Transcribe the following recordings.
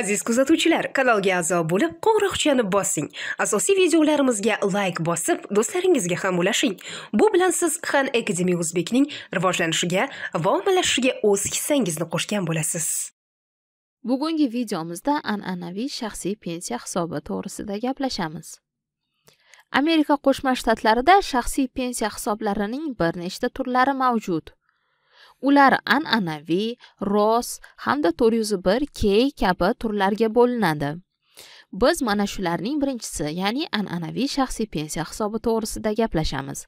aziz kuzatuvchilar kanalga a'zo bo'lib qo'ng'iroqchani bossing asosiy videolarimizga layk bosib do'stlaringizga ham ulashing bu bilan siz han akademi o'zbekning rivojlanishiga va ommalashishiga o'z hissangizni qo'shgan bo'lasiz bugungi videomizda an'anaviy shaxsiy pensiya hisobi to'g'risida gaplashamiz amerika qo'shma shtatlarida shaxsiy pensiya hisoblarining bir nechta turlari mavjud ular an'anaviy ros hamda to'rt yuz bir k kabi turlarga bo'linadi biz mana shularning birinchisi ya'ni an'anaviy shaxsiy pensiya hisobi to'g'risida gaplashamiz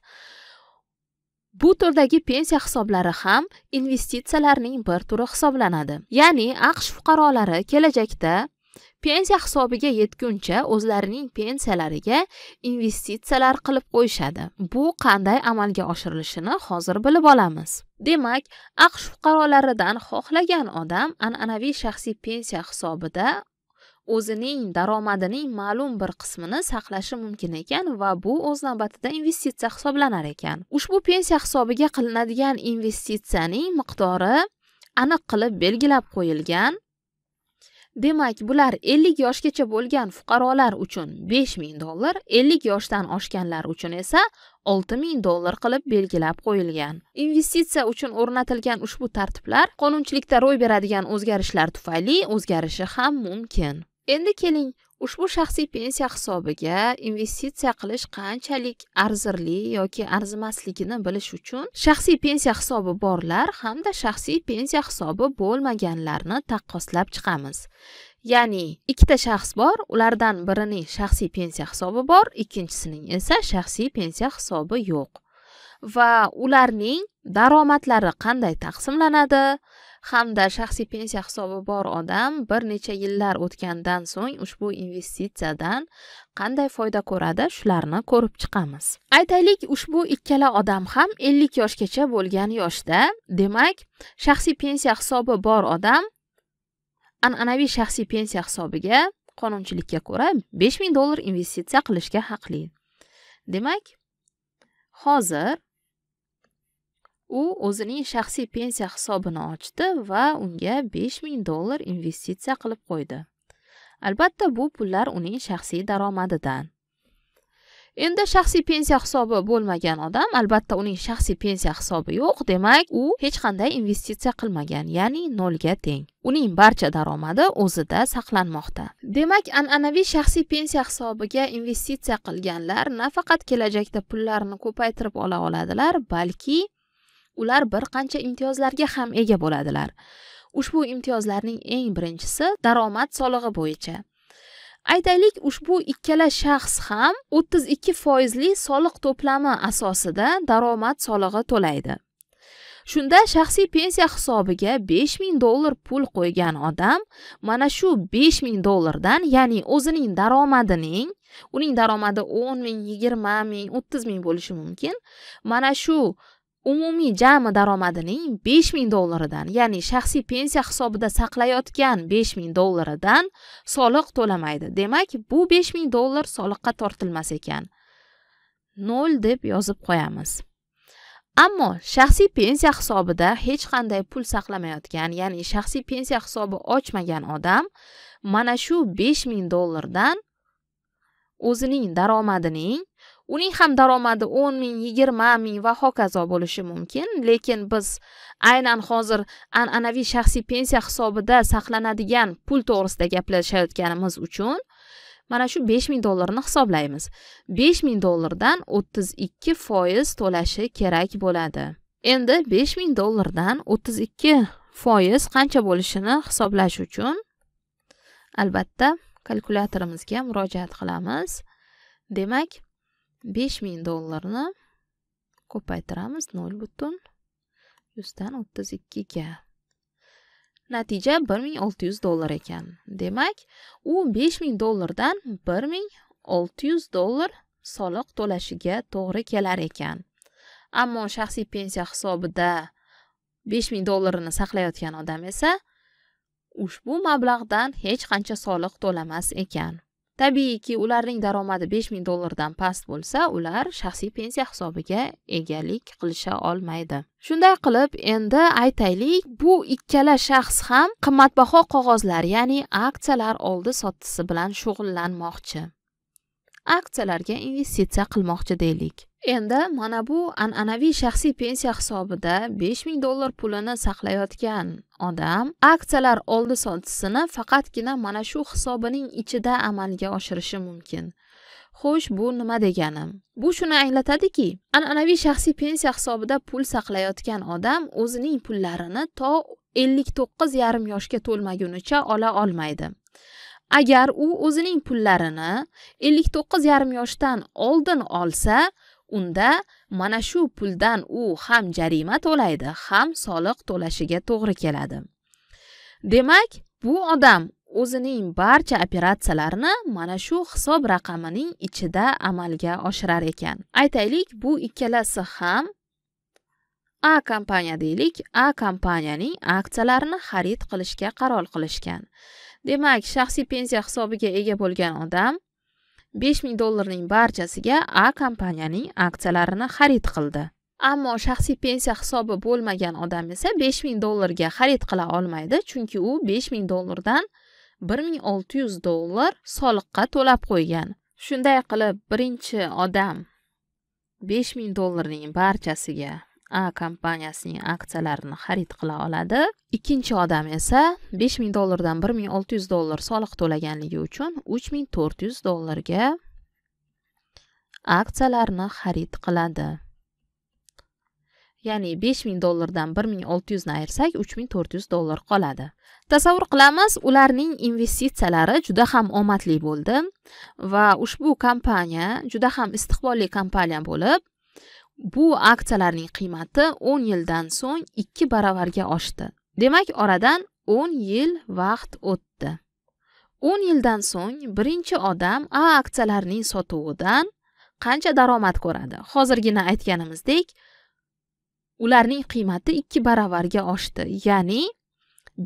bu turdagi pensiya hisoblari ham investitsiyalarning bir turi hisoblanadi ya'ni aqsh fuqarolari kelajakda pensiya hisobiga yetguncha o'zlarining pensiyalariga investitsiyalar qilib qo'yishadi bu qanday amalga oshirilishini hozir bilib olamiz demak aqsh fuqarolaridan xohlagan odam an'anaviy shaxsiy pensiya hisobida o'zining daromadining ma'lum bir qismini saqlashi mumkin ekan va bu o'z navbatida investitsiya hisoblanar ekan ushbu pensiya hisobiga qilinadigan investitsiyaning miqdori aniq qilib belgilab qo'yilgan demak bular 50 yoshgacha bo'lgan fuqarolar uchun 5000 dollar 50 yoshdan oshganlar uchun esa 6000 dollar qilib belgilab qo'yilgan investitsiya uchun o'rnatilgan ushbu tartiblar qonunchilikda ro'y beradigan o'zgarishlar tufayli o'zgarishi ham mumkin endi keling ushbu shaxsiy pensiya hisobiga investitsiya qilish qanchalik arzirli yoki arzimasligini bilish uchun shaxsiy pensiya hisobi borlar hamda shaxsiy pensiya hisobi bo'lmaganlarni taqqoslab chiqamiz ya'ni ikkita shaxs bor ulardan birining shaxsiy pensiya hisobi bor ikkinchisining esa shaxsiy pensiya hisobi yo'q va ularning daromadlari qanday taqsimlanadi hamda shaxsiy pensiya hisobi bor odam bir necha yillar o'tgandan so'ng ushbu investitsiyadan qanday foyda ko'radi shularni ko'rib chiqamiz aytaylik ushbu ikkala odam ham 50 yoshgacha bo'lgan yoshda demak shaxsiy pensiya hisobi bor odam an'anaviy shaxsiy pensiya hisobiga qonunchilikka ko'ra 5000 dollar investitsiya qilishga haqli demak hozir u o'zining shaxsiy pensiya hisobini ochdi va unga 5000 dollar investitsiya qilib qo'ydi albatta bu pullar uning shaxsiy daromadidan endi shaxsiy pensiya hisobi bo'lmagan odam albatta uning shaxsiy pensiya hisobi yo'q demak u hech qanday investitsiya qilmagan ya'ni nolga teng uning barcha daromadi o'zida saqlanmoqda demak an'anaviy shaxsiy pensiya hisobiga investitsiya qilganlar nafaqat kelajakda pullarini ko'paytirib ola oladilar balki ular bir qancha imtiyozlarga ham ega bo'ladilar ushbu imtiyozlarning eng birinchisi daromad solig'i bo'yicha aytaylik ushbu ikkala shaxs ham ikki foizli soliq to'plami asosida daromad solig'i to'laydi shunda shaxsiy pensiya hisobiga 5000 dollar pul qo'ygan odam mana shu 5000 dollardan ya'ni o'zining daromadining uning daromadi o'n ming yigirma ming o'ttiz ming bo'lishi mumkin mana shu umumiy jami daromadining 5000 dollaridan ya'ni shaxsiy pensiya hisobida saqlayotgan 5000 dollaridan soliq to'lamaydi demak bu 5000 dollar soliqqa tortilmas ekan 0 deb yozib qo'yamiz ammo shaxsiy pensiya hisobida hech qanday pul saqlamayotgan ya'ni shaxsiy pensiya hisobi ochmagan odam mana shu 5000 dollardan o'zining daromadining uning ham daromadi o'n ming yigirma ming va hokazo bo'lishi mumkin lekin biz aynan hozir an'anaviy shaxsiy pensiya hisobida saqlanadigan pul to'g'risida gaplashayotganimiz uchun mana shu besh ming dollarni hisoblaymiz besh ming dollardan o'ttiz ikki foiz to'lashi kerak bo'ladi endi besh ming dollardan o'ttiz ikki foiz qancha bo'lishini hisoblash uchun albatta kalkulyatorimizga murojaat qilamiz demak besh ming dollarni ko'paytiramiz nol butun yuzdan o'ttiz ikkiga natija bir ming olti yuz dollar ekan demak u besh ming dollardan bir ming olti yuz dollar soliq to'lashiga to'g'ri kelar ekan ammo shaxsiy pensiya hisobida besh ming dollarini saqlayotgan odam esa ushbu mablag'dan hech qancha soliq to'lamas ekan tabiiyki ularning daromadi 5000 dollardan past bo'lsa ular shaxsiy pensiya hisobiga egalik qilisha olmaydi shunday qilib endi aytaylik bu ikkala shaxs ham qimmatbaho qog'ozlar ya'ni aksiyalar oldi sotdisi bilan shug'ullanmoqchi aksiyalarga investitsiya qilmoqchi deylik endi mana bu an'anaviy shaxsiy pensiya hisobida 5000 dollar pulini saqlayotgan odam aksiyalar oldi sotisini faqatgina mana shu hisobining ichida amalga oshirishi mumkin xo'sh bu nima degani bu shuni anglatadiki an'anaviy shaxsiy pensiya hisobida pul saqlayotgan odam o'zining pullarini to ellik to'qqiz yarim yoshga to'lmagunicha ola olmaydi agar u o'zining pullarini ellik to'qqiz yarim yoshdan oldin olsa unda mana shu puldan u ham jarima to'laydi ham soliq to'lashiga to'g'ri keladi demak bu odam o'zining barcha operatsiyalarini mana shu hisob raqamining ichida amalga oshirar ekan aytaylik bu ikkalasi ham a kompaniya deylik a kompaniyaning aksiyalarini xarid qilishga qaror qilishgan demak shaxsiy pensiya hisobiga ega bo'lgan odam besh ming dollarning barchasiga a kompaniyaning aksiyalarini xarid qildi ammo shaxsiy pensiya hisobi bo'lmagan odam esa besh ming dollarga xarid qila olmaydi chunki u besh ming dollardan bir ming olti yuz dollar soliqqa to'lab qo'ygan shunday qilib birinchi odam besh ming dollarning barchasiga a kompaniyasining aksiyalarini xarid qila oladi ikkinchi odam esa 5000 dollardan 1600 dollar soliq to'laganligi uchun 3400 dollarga aksiyalarni xarid qiladi ya'ni 5000 dollardan 1600 ni ayirsak 3400 dollar qoladi tasavvur qilamiz ularning investitsiyalari juda ham omadli bo'ldi va ushbu kompaniya juda ham istiqbolli kompaniya bo'lib bu aksiyalarning qiymati 10 yildan so'ng 2 baravarga oshdi demak oradan 10 yil vaqt o'tdi 10 yildan so'ng birinchi odam a aksiyalarning sotuvidan qancha daromad ko'radi hozirgina aytganimizdek ularning qiymati 2 baravarga oshdi ya'ni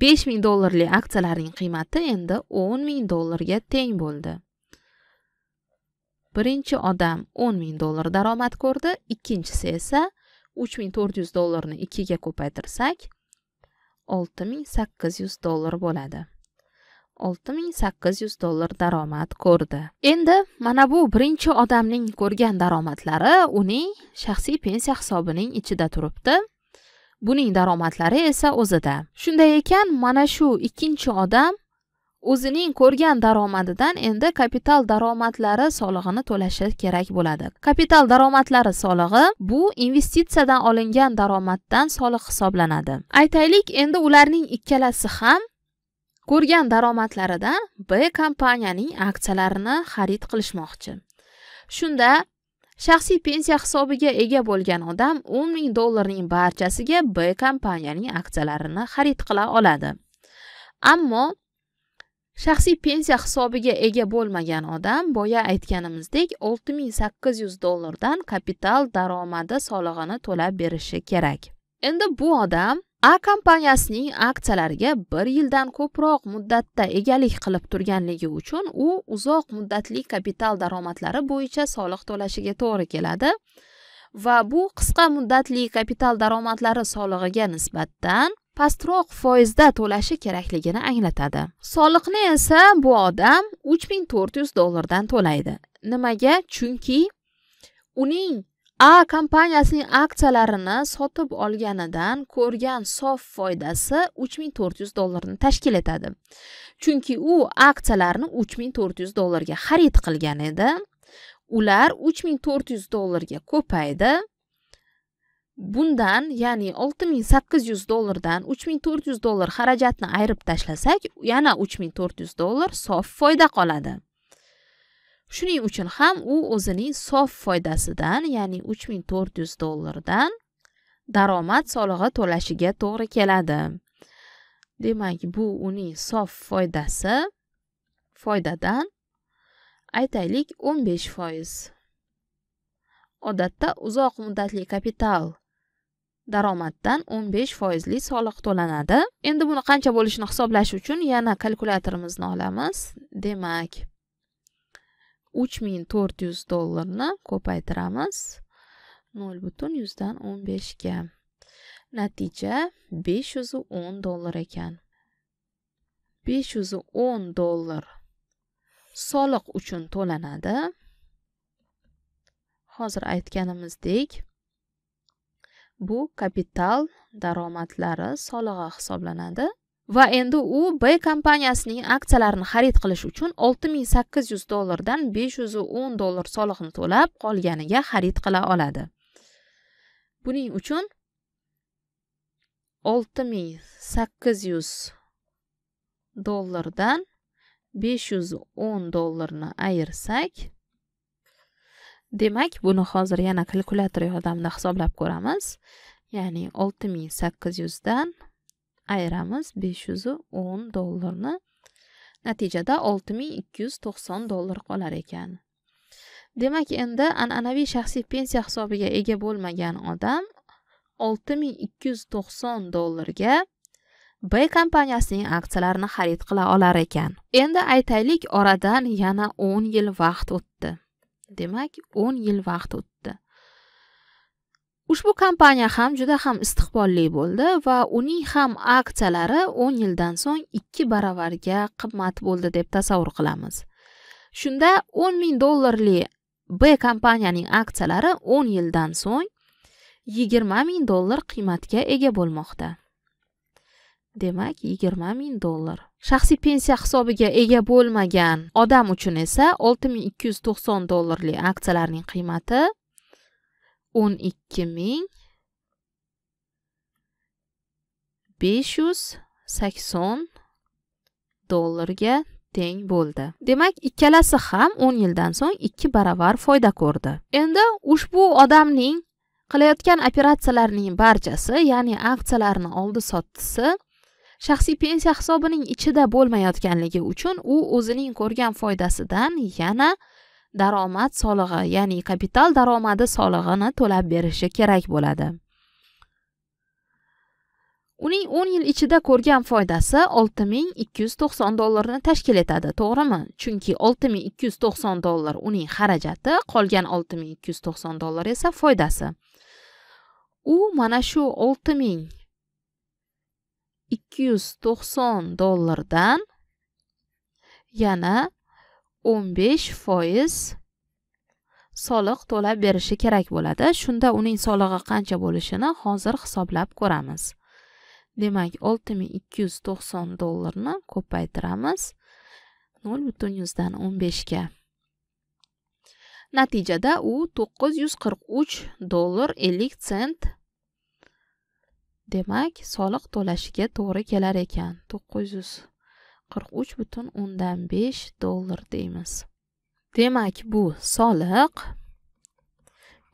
5000 dollarlik aksiyalarning qiymati endi 10000 dollarga teng bo'ldi birinchi odam o'n ming dollar daromad ko'rdi ikkinchisi esa 3400 dollarni 2 ga ko'paytirsak 6800 dollar bo'ladi 6800 dollar daromad ko'rdi endi mana bu birinchi odamning ko'rgan daromadlari uning shaxsiy pensiya hisobining ichida turibdi buning daromadlari esa o'zida shunday ekan mana shu ikkinchi odam o'zining ko'rgan daromadidan endi kapital daromadlari solig'ini to'lashi kerak bo'ladi kapital daromadlari solig'i bu investitsiyadan olingan daromaddan soliq hisoblanadi aytaylik endi ularning ikkalasi ham ko'rgan daromadlaridan b kompaniyaning aksiyalarini xarid qilishmoqchi shunda shaxsiy pensiya hisobiga ega bo'lgan odam 10 ming dollarning barchasiga b kompaniyaning aksiyalarini xarid qila oladi ammo shaxsiy pensiya hisobiga ega bo'lmagan odam boya aytganimizdek 6800 dollardan kapital daromadi solig'ini to'lab berishi kerak endi bu odam a kompaniyasining aksiyalariga bir yildan ko'proq muddatda egalik qilib turganligi uchun u uzoq muddatli kapital daromadlari bo'yicha soliq to'lashiga to'g'ri keladi va bu qisqa muddatli kapital daromadlari solig'iga nisbatan pastroq foizda to'lashi kerakligini anglatadi soliqni esa bu odam uch ming to'rt yuz dollardan to'laydi nimaga chunki uning a kompaniyasining aksiyalarini sotib olganidan ko'rgan sof foydasi uch ming to'rt yuz dollarni tashkil etadi chunki u aksiyalarni uch ming to'rt yuz dollarga xarid qilgan edi ular uch ming to'rt yuz dollarga ko'paydi bundan ya'ni olti ming sakkiz yuz dollardan uch ming to'rt yuz dollar xarajatni ayirib tashlasak yana uch ming to'rt yuz dollar sof foyda qoladi shuning uchun ham u o'zining sof foydasidan ya'ni uch ming to'rt yuz dollardan daromad solig'i to'lashiga to'g'ri keladi demak bu uning sof foydasi foydadan aytaylik o'n besh foiz odatda uzoq muddatli kapital daromaddan besh foizli soliq to'lanadi endi buni qancha bo'lishini hisoblash uchun yana kalkulyatorimizni olamiz demak 3400 dollarni ko'paytiramiz nol butun yuzdan o'n ga natija 510 dollar ekan 510 dollar soliq uchun to'lanadi hozir aytganimizdek bu kapital daromadlari solig'i hisoblanadi va endi u b kompaniyasining aksiyalarini xarid qilish uchun olti ming sakkiz yuz dollardan besh yuz o'n dollar solig'ini to'lab qolganiga xarid qila oladi buning uchun olti ming sakkiz yuz dollardan besh yuz o'n dollarni ayirsak demak buni hozir yana kalkulyator yordamida hisoblab ko'ramiz ya'ni olti ming sakkiz yuzdan ayiramiz besh yuz o'n dollarni natijada olti ming ikki yuz to'qson dollar qolar ekan demak endi an'anaviy shaxsiy pensiya hisobiga ega bo'lmagan odam olti ming ikki yuz to'qson dollarga b kompaniyasining aksiyalarini xarid qila olar ekan endi aytaylik oradan yana o'n yil vaqt o'tdi demak 10 yil vaqt o'tdi ushbu kompaniya ham juda ham istiqbolli bo'ldi va uning ham aksiyalari 10 yildan so'ng 2 baravarga qimmat bo'ldi deb tasavvur qilamiz shunda 10 ming dollarli b kompaniyaning aksiyalari 10 yildan so'ng 20 ming dollar qiymatga ega bo'lmoqda demak yigirma ming dollar shaxsiy pensiya hisobiga ega bo'lmagan odam uchun esa olti ming ikki yuz to'qson dollarli aksiyalarning qiymati o'n ikki ming besh yuz sakson dollarga teng bo'ldi demak ikkalasi ham o'n yildan so'ng ikki baravar foyda ko'rdi endi ushbu odamning qilayotgan operatsiyalarining barchasi ya'ni aksiyalarni oldi sotdisi shaxsiy pensiya hisobining ichida bo'lmayotganligi uchun u o'zining ko'rgan foydasidan yana daromad solig'i ya'ni kapital daromadi solig'ini to'lab berishi kerak bo'ladi uning 10 yil ichida ko'rgan foydasi 6290 dollarni tashkil etadi to'g'rimi chunki 6290 dollar uning xarajati qolgan 6290 dollar esa foydasi u mana shu 6000 290 dollardan yana 15 foiz soliq to'lab berishi kerak bo'ladi shunda uning solig'i qancha bo'lishini hozir hisoblab ko'ramiz demak 6290 dollarni ko'paytiramiz 0 butun yuzdan 15 ga natijada u 943 dollar 50 sent demak soliq to'lashiga to'g'ri kelar ekan to'qqiz yuz qirq uch butun o'ndan besh dollar deymiz demak bu soliq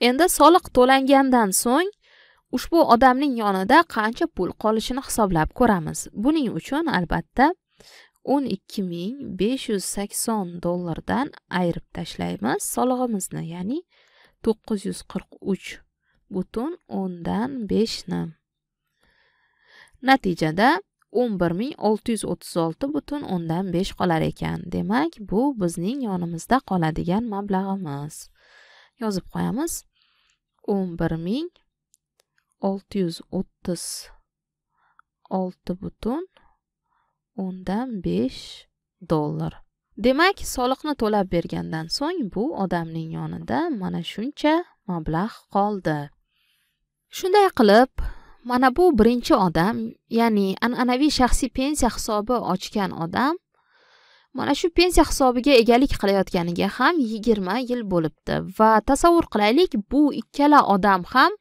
endi soliq to'langandan so'ng ushbu odamning yonida qancha pul qolishini hisoblab ko'ramiz buning uchun albatta o'n ikki ming besh yuz sakson dollardan ayirib tashlaymiz solig'imizni ya'ni to'qqiz yuz qirq uch butun o'ndan beshni natijada 11636 butun o'ndan 5 qolar ekan demak bu bizning yonimizda qoladigan mablag'imiz yozib qo'yamiz 11636 butun o'ndan 5 dollar demak soliqni to'lab bergandan so'ng bu odamning yonida mana shuncha mablag' qoldi shunday qilib mana bu birinchi odam ya'ni an'anaviy shaxsiy pensiya hisobi ochgan odam mana shu pensiya hisobiga egalik qilayotganiga ham 20 yil bo'libdi va tasavvur qilaylik bu ikkala odam ham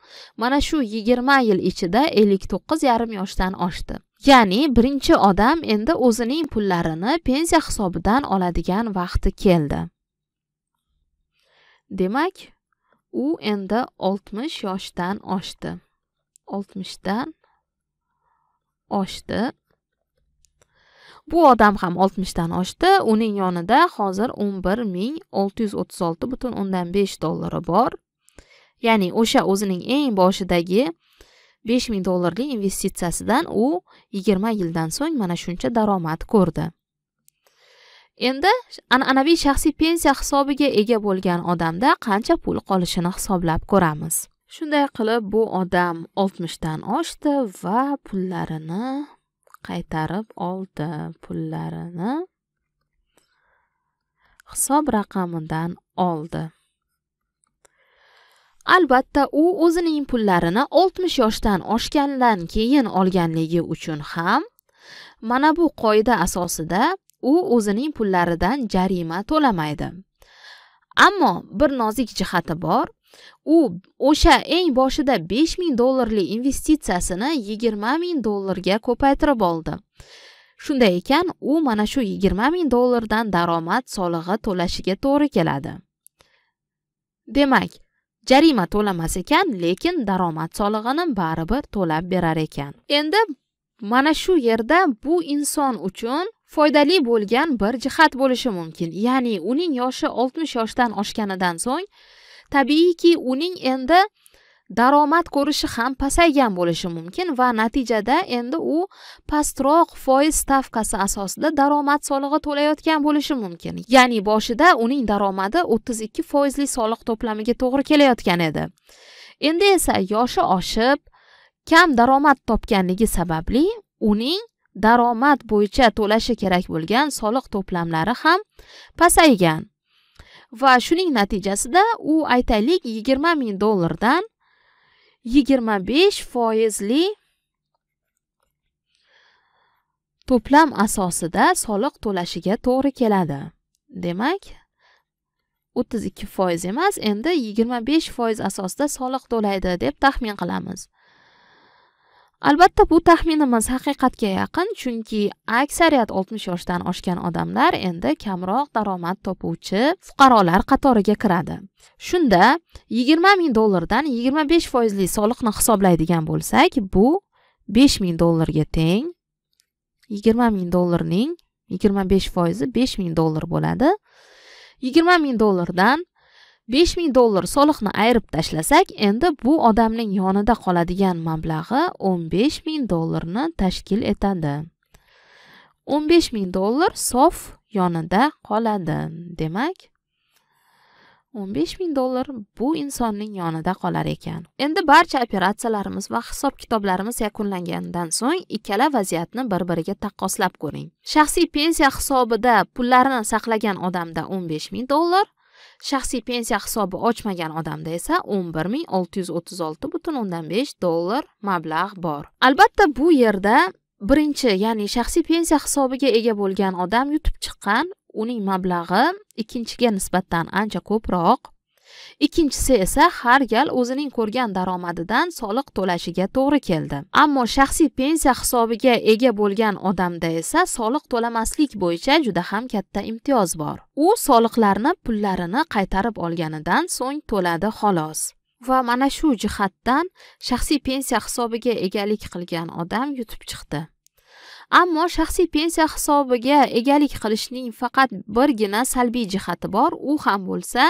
mana shu 20 yil ichida to'qqiz yarim yoshdan oshdi ya'ni birinchi odam endi o'zining pullarini pensiya hisobidan oladigan vaqti keldi demak u endi 60 yoshdan oshdi oltmishdan oshdi bu odam ham oltmishdan oshdi uning yonida hozir o'n bir ming olti yuz o'ttiz olti butun o'ndan besh dollari bor ya'ni o'sha o'zining eng boshidagi besh ming dollarlik investitsiyasidan u yigirma yildan so'ng mana shuncha daromad ko'rdi endi an'anaviy shaxsiy pensiya hisobiga ega bo'lgan odamda qancha pul qolishini hisoblab ko'ramiz shunday qilib bu odam oltmishdan oshdi va pullarini qaytarib oldi pullarini hisob raqamidan oldi albatta u o'zining pullarini 60 yoshdan oshgandan keyin olganligi uchun ham mana bu qoida asosida u o'zining pullaridan jarima to'lamaydi ammo bir nozik jihati bor u o'sha eng boshida 5000 ming dollarli investitsiyasini 20000 ming dollarga ko'paytirib oldi shunday ekan u mana shu 20000 ming dollardan daromad solig'i to'lashiga to'g'ri keladi demak jarima to'lamas ekan lekin daromad solig'ini baribir to'lab berar ekan endi mana shu yerda bu inson uchun foydali bo'lgan bir jihat bo'lishi mumkin ya'ni uning yoshi 60 yoshdan oshganidan so'ng tabiiyki uning endi daromad ko'rishi ham pasaygan bo'lishi mumkin va natijada endi u pastroq foiz stavkasi asosida daromad solig'i to'layotgan bo'lishi mumkin ya'ni boshida uning daromadi ikki foizli soliq to'plamiga to'g'ri kelayotgan edi endi esa yoshi oshib kam daromad topganligi sababli uning daromad bo'yicha to'lashi kerak bo'lgan soliq to'plamlari ham pasaygan va shuning natijasida u aytaylik yigirma ming dollardan yigirma besh foizli to'plam asosida soliq to'lashiga to'g'ri keladi demak o'ttiz ikki foiz emas endi yigirma besh foiz asosida soliq to'laydi deb taxmin qilamiz albatta bu taxminimiz haqiqatga yaqin chunki aksariyat 60 yoshdan oshgan odamlar endi kamroq daromad topuvchi fuqarolar qatoriga kiradi shunda yigirma ming dollardan besh foizli soliqni hisoblaydigan bo'lsak bu besh ming dollarga teng yigirma ming dollarning besh foizi besh ming dollar bo'ladi yigirma ming dollardan besh ming dollar soliqni ayirib tashlasak endi bu odamning yonida qoladigan mablag'i o'n besh ming dollarni tashkil etadi o'n besh ming dollar sof yonida qoladi demak o'n besh ming dollar bu insonning yonida qolar ekan endi barcha operatsiyalarimiz va hisob kitoblarimiz yakunlangandan so'ng ikkala vaziyatni bir biriga taqqoslab ko'ring shaxsiy pensiya hisobida pullarini saqlagan odamda o'n besh ming dollar shaxsiy pensiya hisobi ochmagan odamda esa o'n bir ming olti yuz o'ttiz olti butun o'ndan besh dollar mablag' bor albatta bu yerda birinchi ya'ni shaxsiy pensiya hisobiga ega bo'lgan odam yutib chiqqan uning mablag'i ikkinchiga nisbatan ancha ko'proq ikkinchisi esa har gal o'zining ko'rgan daromadidan soliq to'lashiga to'g'ri keldi ammo shaxsiy pensiya hisobiga ega bo'lgan odamda esa soliq to'lamaslik bo'yicha juda ham katta imtiyoz bor u soliqlarni pullarini qaytarib olganidan so'ng to'ladi xolos va mana shu jihatdan shaxsiy pensiya hisobiga egalik qilgan odam yutib chiqdi ammo shaxsiy pensiya hisobiga egalik qilishning faqat birgina salbiy jihati bor u ham bo'lsa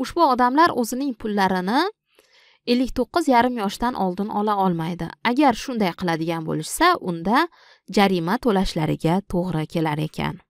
ushbu odamlar o'zining pullarini ellik to'qqiz yarim yoshdan oldin ola olmaydi agar shunday qiladigan bo'lishsa unda jarima to'lashlariga to'g'ri kelar ekan